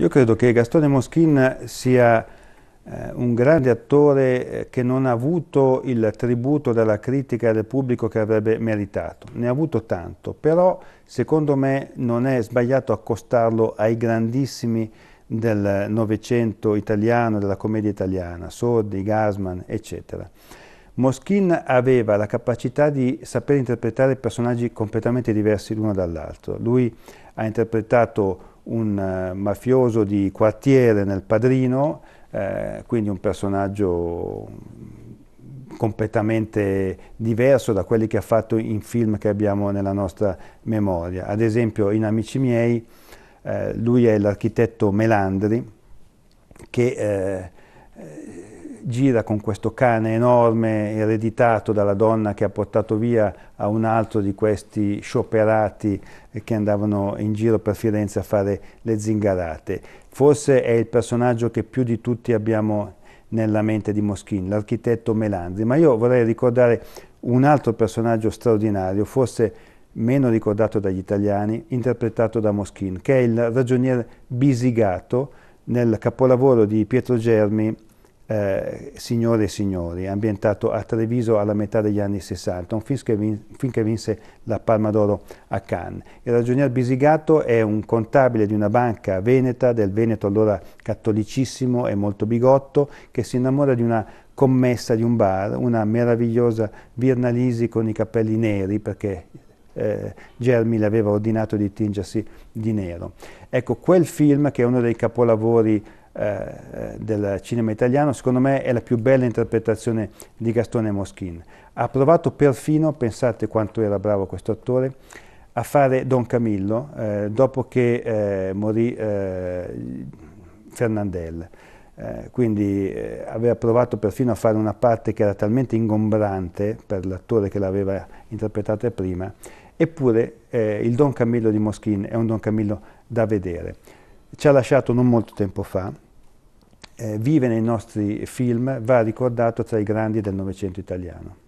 Io credo che Gastone Moschin sia eh, un grande attore eh, che non ha avuto il tributo dalla critica del pubblico che avrebbe meritato. Ne ha avuto tanto, però secondo me non è sbagliato accostarlo ai grandissimi del Novecento italiano, della commedia italiana, Sordi, Gasman, eccetera. Moschin aveva la capacità di saper interpretare personaggi completamente diversi l'uno dall'altro. Lui ha interpretato un eh, mafioso di quartiere nel padrino, eh, quindi un personaggio completamente diverso da quelli che ha fatto in film che abbiamo nella nostra memoria. Ad esempio in Amici miei eh, lui è l'architetto Melandri che eh, gira con questo cane enorme ereditato dalla donna che ha portato via a un altro di questi scioperati eh, che andavano in giro per Firenze a fare le zingarate. Forse è il personaggio che più di tutti abbiamo nella mente di Moschini, l'architetto Melandri, ma io vorrei ricordare un altro personaggio straordinario, forse meno ricordato dagli italiani, interpretato da Moschini, che è il ragionier Bisigato nel capolavoro di Pietro Germi eh, Signore e Signori, ambientato a Treviso alla metà degli anni 60, un film che, vin finché vinse la Palma d'Oro a Cannes. Il ragionier Bisigato è un contabile di una banca veneta, del Veneto allora cattolicissimo e molto bigotto, che si innamora di una commessa di un bar, una meravigliosa Birnalisi con i capelli neri, perché eh, Germi le aveva ordinato di tingersi di nero. Ecco, quel film, che è uno dei capolavori eh, del cinema italiano, secondo me è la più bella interpretazione di Gastone Moschin. Ha provato perfino, pensate quanto era bravo questo attore, a fare Don Camillo eh, dopo che eh, morì eh, Fernandel. Eh, quindi eh, aveva provato perfino a fare una parte che era talmente ingombrante per l'attore che l'aveva interpretata prima, eppure il Don Camillo di Moschin è un Don Camillo da vedere. Ci ha lasciato non molto tempo fa, eh, vive nei nostri film, va ricordato tra i grandi del Novecento italiano.